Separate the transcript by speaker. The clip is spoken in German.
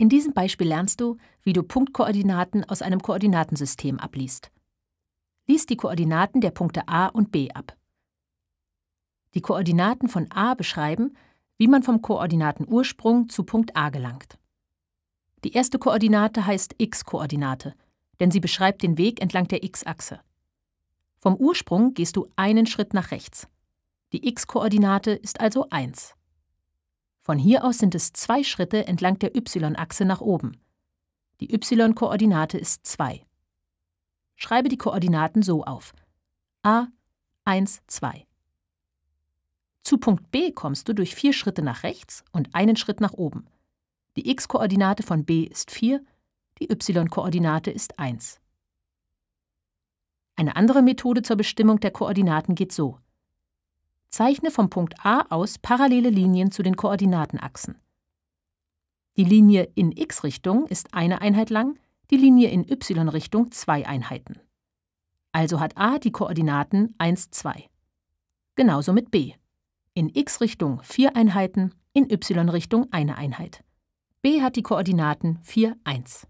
Speaker 1: In diesem Beispiel lernst du, wie du Punktkoordinaten aus einem Koordinatensystem abliest. Lies die Koordinaten der Punkte A und B ab. Die Koordinaten von A beschreiben, wie man vom Koordinatenursprung zu Punkt A gelangt. Die erste Koordinate heißt x-Koordinate, denn sie beschreibt den Weg entlang der x-Achse. Vom Ursprung gehst du einen Schritt nach rechts. Die x-Koordinate ist also 1. Von hier aus sind es zwei Schritte entlang der y-Achse nach oben. Die y-Koordinate ist 2. Schreibe die Koordinaten so auf. a 1, 2. Zu Punkt B kommst du durch vier Schritte nach rechts und einen Schritt nach oben. Die x-Koordinate von B ist 4, die y-Koordinate ist 1. Eine andere Methode zur Bestimmung der Koordinaten geht so. Zeichne vom Punkt A aus parallele Linien zu den Koordinatenachsen. Die Linie in x-Richtung ist eine Einheit lang, die Linie in y-Richtung zwei Einheiten. Also hat A die Koordinaten 1, 2. Genauso mit B. In x-Richtung vier Einheiten, in y-Richtung eine Einheit. B hat die Koordinaten 4, 1.